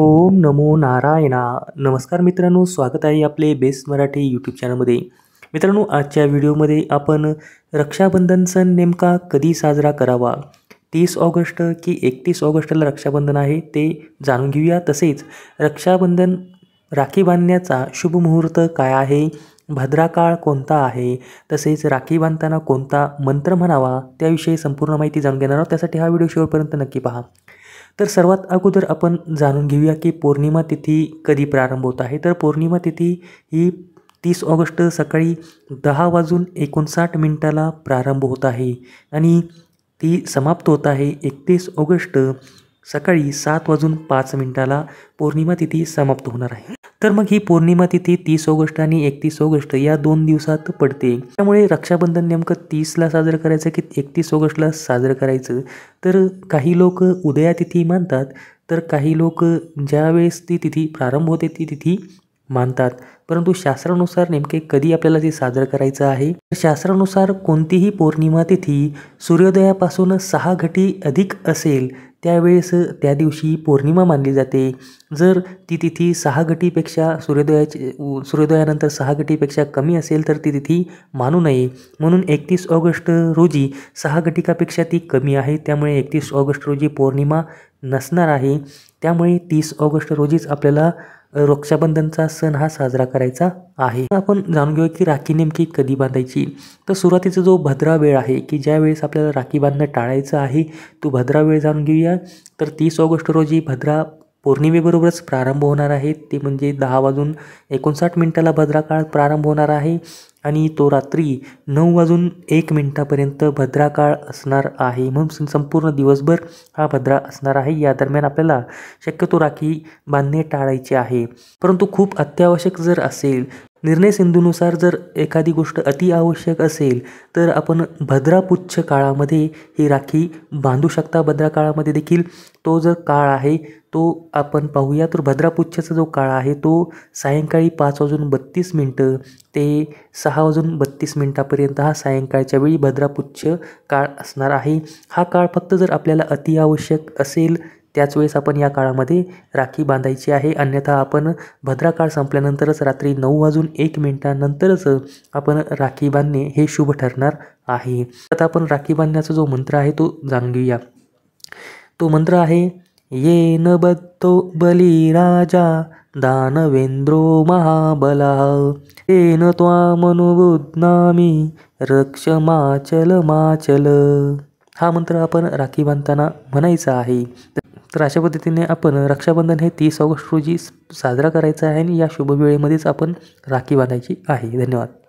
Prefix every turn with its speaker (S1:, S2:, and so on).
S1: ओम नमो नारायणा नमस्कार मित्रांनो स्वागत आहे आपले बेस्ट मराठी यूट्यूब चॅनलमध्ये मित्रांनो आजच्या व्हिडिओमध्ये आपण रक्षाबंधन सण नेमका कधी साजरा करावा तीस ऑगस्ट की एकतीस ऑगस्टला रक्षाबंधन आहे ते जाणून घेऊया तसेच रक्षाबंधन राखी बांधण्याचा शुभ मुहूर्त काय आहे भद्राकाळ काळ कोणता आहे तसेच राखी बांधताना कोणता मंत्र म्हणावा त्याविषयी संपूर्ण माहिती जाणून घेणार आहोत त्यासाठी हा व्हिडिओ शेवटपर्यंत नक्की पहा तर सर्वात अगोदर आपण जाणून घेऊया की पौर्णिमा तिथी कधी प्रारंभ होत आहे तर पौर्णिमा तिथी ही तीस ऑगस्ट सकाळी दहा वाजून एकोणसाठ मिनटाला प्रारंभ होत आहे आणि ती समाप्त होत आहे एकतीस ऑगस्ट सकाळी सात वाजून पाच मिनिटाला पौर्णिमा तिथी समाप्त होणार आहे तर मग ही पौर्णिमा तिथी तीस ऑगस्ट आणि एकतीस ऑगस्ट या दोन दिवसात पडते त्यामुळे रक्षाबंधन नेमकं तीसला साजरं करायचं की एकतीस ऑगस्टला साजरं करायचं तर काही लोक उदया तिथी मानतात तर काही लोक ज्यावेळेस ती तिथी प्रारंभ होते ती तिथी मानतात परंतु शास्त्रानुसार नेमके कधी आपल्याला ते साजरं करायचं आहे शास्त्रानुसार कोणतीही पौर्णिमा तिथी सूर्योदयापासून सहा घटी अधिक असेल त्यावेळेस त्या दिवशी पौर्णिमा मानली जाते जर ती तिथी सहा घटीपेक्षा सूर्योदयाची सूर्योदयानंतर सहा घटीपेक्षा कमी असेल तर ती तिथी मानू नये म्हणून एकतीस ऑगस्ट रोजी सहा घटिकापेक्षा ती कमी आहे त्यामुळे एकतीस ऑगस्ट रोजी पौर्णिमा नसणार आहे त्यामुळे तीस ऑगस्ट रोजीच आपल्याला रक्षाबंधनचा सण हा साजरा करायचा आहे आपण जाणून घेऊया की राखी नेमकी कधी बांधायची तर सुरुवातीचा जो भद्रा वेळ आहे की ज्या वेळेस आपल्याला राखी बांधणं टाळायचं आहे तो भद्रा वेळ जाणून घेऊया तर तीस ऑगस्ट रोजी भद्रा पौर्णिमेबरोबरच प्रारंभ होणार आहे ते म्हणजे दहा वाजून एकोणसाठ मिनिटाला भद्राकाळ प्रारंभ होणार आहे आणि तो रात्री नऊ वाजून एक मिनटापर्यंत भद्राकाळ असणार आहे म्हणून संपूर्ण दिवसभर हा भद्रा असणार आहे या दरम्यान आपल्याला शक्यतो राखी बांधणे टाळायचे आहे परंतु खूप अत्यावश्यक जर असेल निर्णय सिंधूनुसार जर एखादी गोष्ट अतिआवश्यक असेल तर आपण भद्रापुच्छ काळामध्ये ही राखी बांधू शकता भद्रा काळामध्ये देखील तो जर काळ आहे तो आपण पाहूया तर भद्रापुच्छचा जो काळ आहे तो सायंकाळी पाच वाजून बत्तीस मिनटं ते सहा वाजून बत्तीस मिनटापर्यंत हा सायंकाळच्या वेळी भद्रापुच्छ काळ असणार आहे हा काळ फक्त जर आपल्याला अतिआवश्यक असेल त्याच वेळेस आपण या काळामध्ये राखी बांधायची आहे अन्यथा आपण भद्रा काळ संपल्यानंतरच रात्री नऊ वाजून एक मिनिटानंतरच आपण राखी बांधणे हे शुभ ठरणार आहे आता आपण राखी बांधण्याचा जो मंत्र आहे तो जाणून घेऊया तो मंत्र आहे ये न बत्तो राजा दानवेन्द्रो महाबला तेन त्वामनुबुध्नामी रक्ष माचल माचल हा मंत्र आपण राखी बांधताना म्हणायचा आहे तर अशा पद्धतीने आपण रक्षाबंधन हे तीस ऑगस्ट रोजी साजरा करायचं आहे आणि या शुभवेळेमध्येच आपण राखी बांधायची आहे धन्यवाद